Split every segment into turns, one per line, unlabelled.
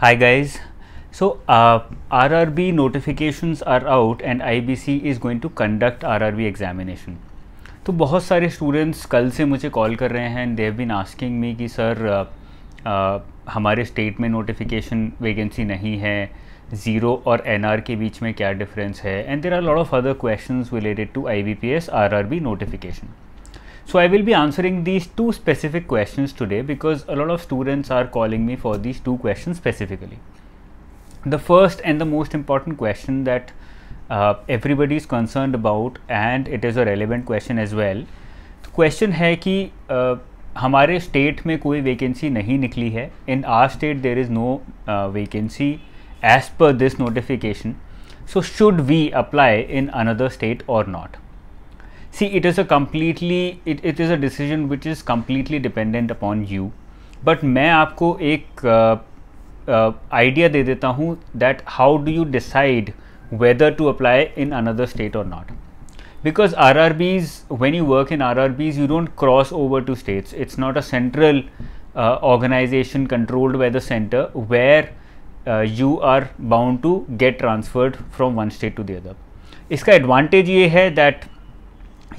High guys so R R B guys. Are out and I B C is going to conduct R R B examination तो बहुत सारे students कल से मुझे call कर रहे हैं and Dev bin asking me कि सर uh, uh, हमारे स्टेट में नोटिफिकेशन वेकेंसी नहीं है ज़ीरो और एन आर के बीच में क्या डिफरेंस है and there are lot of other question related to I B P S R R B notification So I will be answering these two specific questions today because a lot of students are calling me for these two questions specifically. The first and the most important question that uh, everybody is concerned about and it is a relevant question as well. The question is that uh, हमारे state में कोई vacancy नहीं निकली है in our state there is no vacancy as per this notification so should we apply in another state or not see it is a completely it, it is a decision which is completely dependent upon you but I आपको एक idea uh, uh, दे देता that how do you decide whether to apply in another state or not? because RRBs, when you work in RRBs, you don't cross over to states. It's not a central uh, organization controlled by the center where you are bound to get transferred from one state to the other. इसका advantage ये है that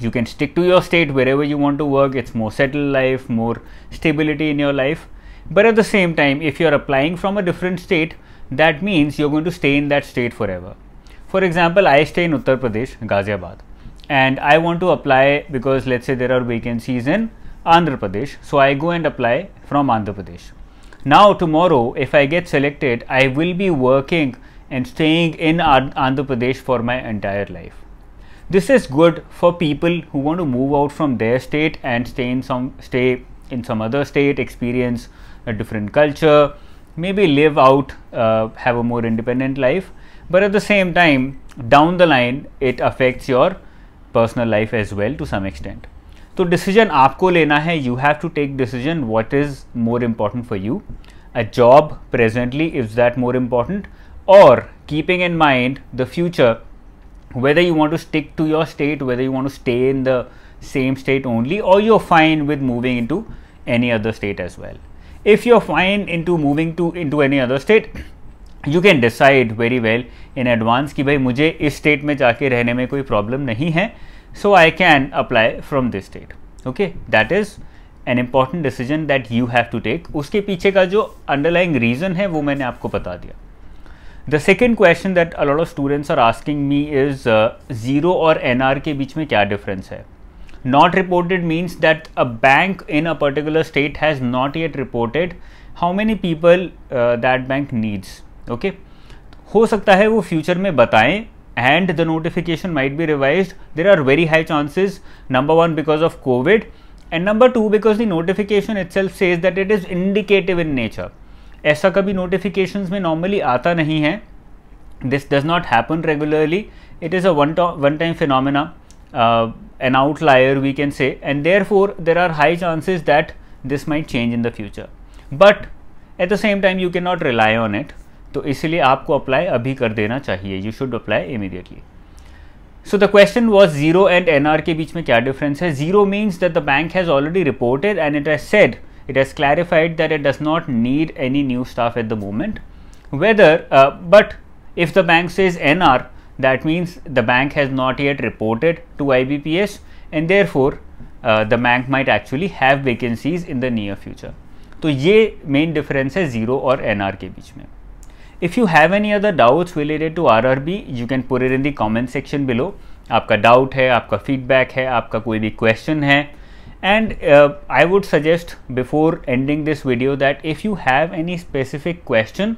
you can stick to your state wherever you want to work it's more settled life more stability in your life but at the same time if you're applying from a different state that means you're going to stay in that state forever for example i stay in uttar pradesh ghaziabad and i want to apply because let's say there are vacancies in andhra pradesh so i go and apply from andhra pradesh now tomorrow if i get selected i will be working and staying in andhra pradesh for my entire life this is good for people who want to move out from their state and stay in some stay in some other state, experience a different culture, maybe live out, uh, have a more independent life. But at the same time, down the line, it affects your personal life as well to some extent. तो decision आपको लेना you have to take decision what is more important for you a job presently is that more important or keeping in mind the future whether you want to stick to your state, whether you want to stay in the same state only, or you're fine with moving into any other state as well. If you're fine into moving to into any other state, you can decide very well in advance कि भाई मुझे इस state में जाके रहने में कोई problem नहीं है so I can apply from this state okay that is an important decision that you have to take उसके पीछे का जो अंडरलाइंग रीज़न है वो मैंने आपको बता दिया the second question that a lot of students are asking me is zero और एन के बीच में क्या डिफरेंस है not reported means that a bank in a particular state has not yet reported how many people uh, that bank needs okay हो सकता है वो फ्यूचर में बताएं and the notification might be revise there are very high chances number one because of covid and number two because the notification itself says that it is indicative in nature ऐसा कभी notification में normally आता नहीं है this does not happen regularly it is a one one time phenomena we can say and therefore there are high chances that this might change in the future but at the same time you can not rely on it तो इसलिए आपको apply अभी कर देना चाहिए you should apply immediately so the question was zero and N R के बीच में क्या डिफरेंस है zero means that the bank has already reported and it has said it has clarified that it does not need any new staff at the moment whether uh, but if the bank says nr that means the bank has not yet reported to ibps and therefore uh, the bank might actually have vacancies in the near future So, ये main difference is zero or NR के बीच में if you have any other doubts related to RRB you can put in the comment section below आपका doubt है आपका feedback है आपका कोई भी क्वेश्चन है and uh, i would suggest before ending this video that if you have any specific question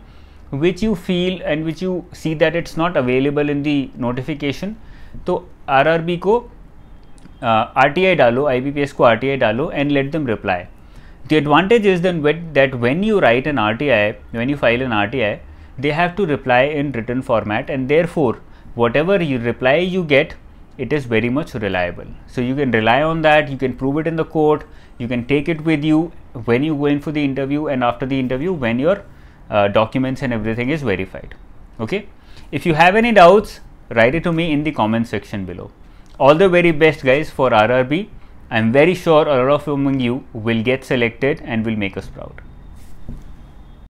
which you feel and which you see that it's not available in the notification so rrb ko uh, rti dalo ibps ko rti dalo and let them reply the advantage is then with that when you write an rti when you file an rti they have to reply in written format and therefore whatever you reply you get it is very much reliable. So you can rely on that, you can prove it in the court, you can take it with you when you go in for the interview and after the interview when your uh, documents and everything is verified. Okay. If you have any doubts, write it to me in the comment section below. All the very best guys for RRB. I am very sure a lot of among you will get selected and will make us proud.